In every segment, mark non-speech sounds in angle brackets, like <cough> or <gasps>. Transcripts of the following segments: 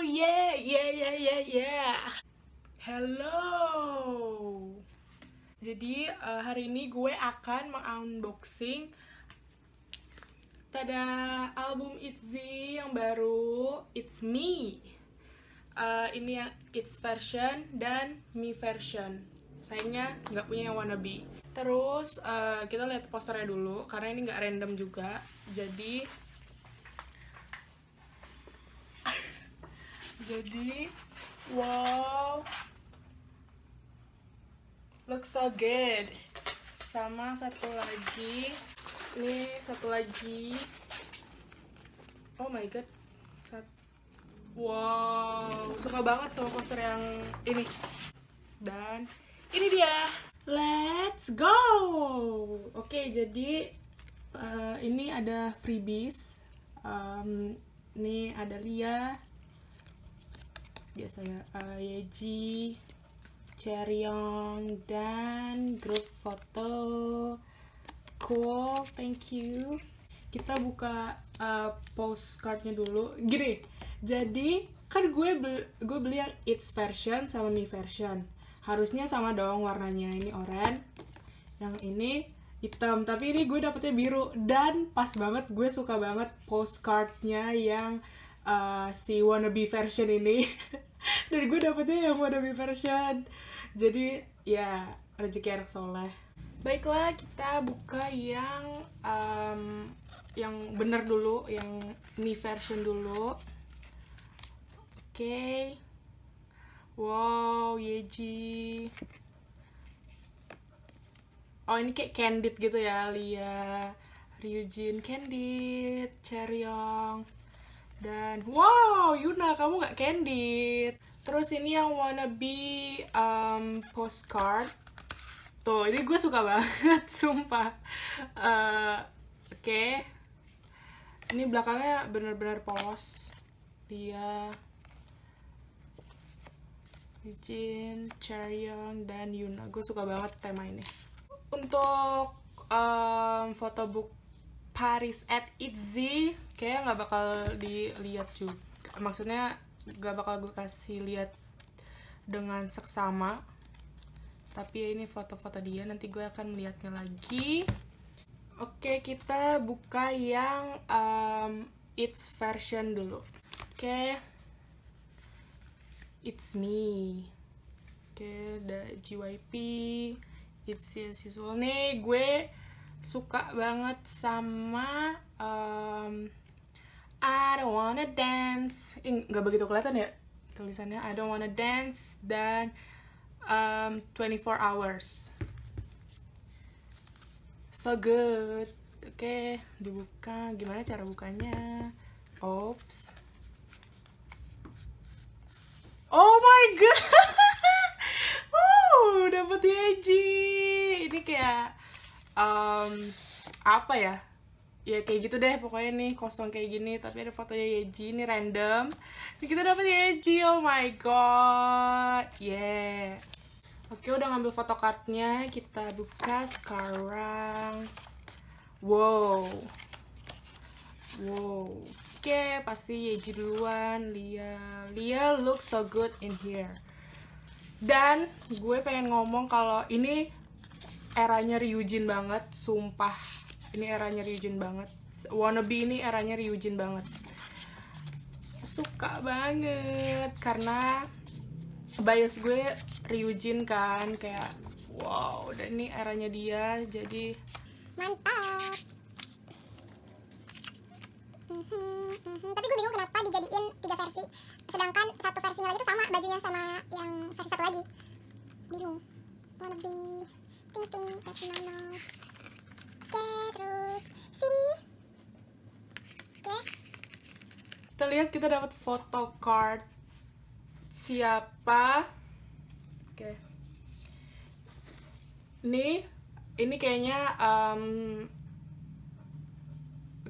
Oh yeah, yeah, yeah, yeah, yeah. Hello. Jadi uh, hari ini gue akan mengunboxing Tada album Itzy yang baru It's Me. Uh, ini yang It's version dan Me version. Sayangnya nggak punya yang Wanna Be. Terus uh, kita lihat posternya dulu karena ini nggak random juga. Jadi jadi wow looks so good sama satu lagi ini satu lagi oh my god wow suka banget sama poster yang ini dan ini dia let's go oke okay, jadi uh, ini ada freebies um, ini ada Lia biasanya uh, Yeji, Cheryong dan grup foto cool thank you kita buka uh, postcardnya dulu gini jadi kan gue beli, gue beli yang it's version sama me version harusnya sama dong warnanya ini oranye yang ini hitam tapi ini gue dapetnya biru dan pas banget gue suka banget postcardnya yang uh, si wannabe version ini <laughs> dari gue dapetnya yang wannabe version jadi ya rezeki anak soleh baiklah kita buka yang um, yang bener dulu yang mi version dulu oke okay. wow yeji oh ini kayak candid gitu ya lia Ryujin Candid, Cheryong, dan wow, Yuna kamu nggak candid. Terus ini yang wanna be um, postcard. Tuh, ini gue suka <laughs> banget, sumpah. Uh, Oke. Okay. Ini belakangnya bener-bener polos. Dia Jin, Cherion, dan Yuna. Gue suka banget tema ini. Untuk um, photobook Paris at Itzy kayaknya nggak bakal dilihat juga maksudnya nggak bakal gue kasih lihat dengan seksama tapi ya ini foto-foto dia nanti gue akan melihatnya lagi oke kita buka yang um, it's version dulu oke it's me oke ada JYP it's yes. usual nih gue suka banget sama um, I don't wanna dance nggak begitu kelihatan ya tulisannya I don't wanna dance dan um, 24 hours so good oke okay, dibuka gimana cara bukanya oops oh my god oh dapat Yeji ini kayak um, apa ya ya kayak gitu deh pokoknya nih kosong kayak gini tapi ada fotonya Yeji ini random ini kita dapat Yeji oh my god yes oke udah ngambil fotokartnya kita buka sekarang wow wow oke pasti Yeji duluan Lia Lia look so good in here dan gue pengen ngomong kalau ini eranya Ryujin banget sumpah ini eranya Ryujin banget wannabe ini eranya Ryujin banget suka banget karena bias gue Ryujin kan kayak wow dan ini eranya dia jadi mantap mhm, mhm. tapi gue bingung kenapa dijadiin tiga versi sedangkan satu versinya lagi itu sama bajunya sama yang versi satu lagi bingung wannabe ting ting kasih oke terus oke kita lihat kita dapat foto card siapa oke ini ini kayaknya um,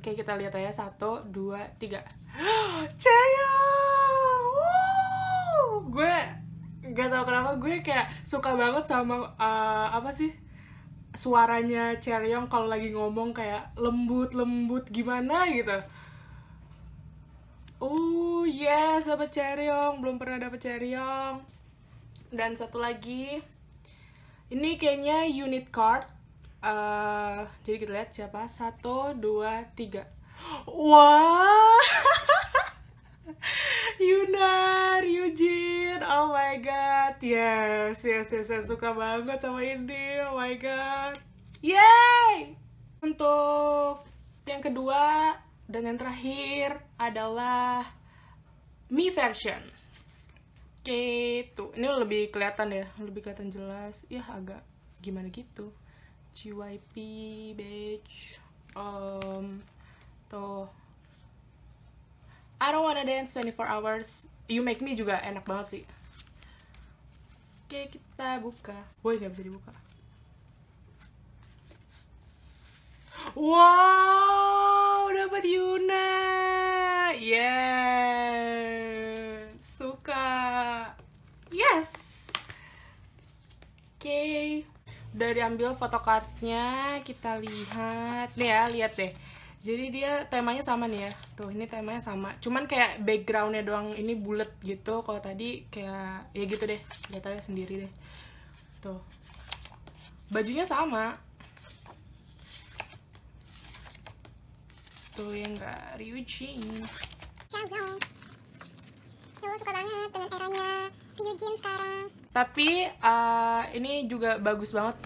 Oke kita lihat ya satu dua tiga <gasps> Ceo, gue gak tau kenapa gue kayak suka banget sama uh, apa sih suaranya Cheryong kalau lagi ngomong kayak lembut lembut gimana gitu. Oh yes iya, dapat Cheryong belum pernah dapat Cheryong. Dan satu lagi ini kayaknya unit card. Uh, jadi kita lihat siapa satu dua tiga. Wah. Wow. <laughs> Yunar, Yujin, oh my god, yes, yes, yes, saya suka banget sama ini, oh my god, yay! Untuk yang kedua dan yang terakhir adalah Mi version. Oke, itu ini lebih kelihatan ya, lebih kelihatan jelas, ya agak gimana gitu. GYP, bitch, um, tuh I don't wanna dance 24 hours You make me juga enak banget sih Oke kita buka Boy gak bisa dibuka Wow dapat Yuna Yeah Suka Yes Oke okay. Udah diambil fotokartnya Kita lihat Nih ya lihat deh jadi dia temanya sama nih ya tuh ini temanya sama cuman kayak backgroundnya doang ini bulat gitu kalau tadi kayak ya gitu deh lihat aja sendiri deh tuh bajunya sama tuh yang gak Ryujin Halo suka banget dengan eranya Ryujin sekarang tapi uh, ini juga bagus banget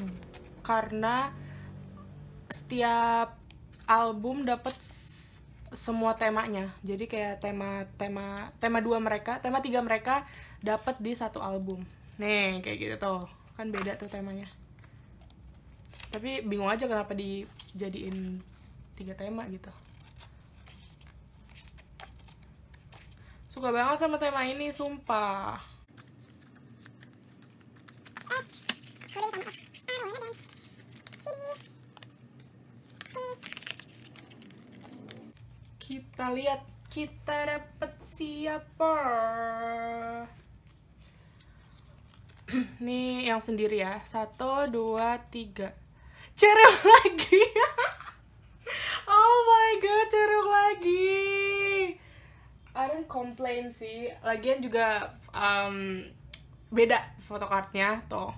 karena setiap album dapat semua temanya jadi kayak tema tema tema dua mereka tema tiga mereka dapat di satu album nih kayak gitu tuh kan beda tuh temanya tapi bingung aja kenapa dijadiin tiga tema gitu suka banget sama tema ini sumpah kita lihat kita dapat siapa <clears throat> nih yang sendiri ya satu dua tiga cerung lagi <laughs> oh my god cerung lagi I don't complain sih lagian juga um, beda fotokartnya tuh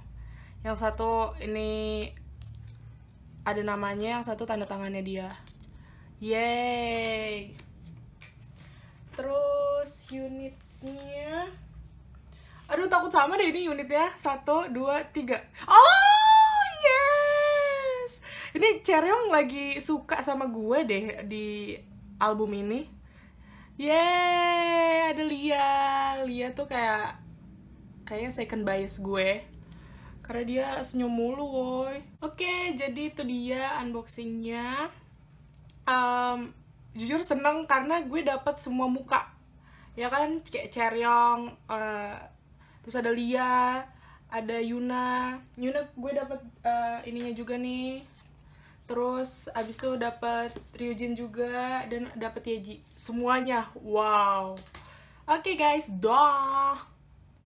yang satu ini ada namanya yang satu tanda tangannya dia Yeay. Terus unitnya Aduh takut sama deh ini unitnya Satu, dua, tiga Oh yes Ini Cheryong lagi suka sama gue deh di album ini Yeay ada Lia Lia tuh kayak Kayaknya second bias gue Karena dia senyum mulu woi. Oke jadi itu dia unboxingnya um, jujur seneng karena gue dapet semua muka ya kan kayak Cheryong uh, terus ada Lia ada Yuna Yuna gue dapet uh, ininya juga nih terus abis itu dapet Ryujin juga dan dapet Yeji semuanya wow oke okay, guys dong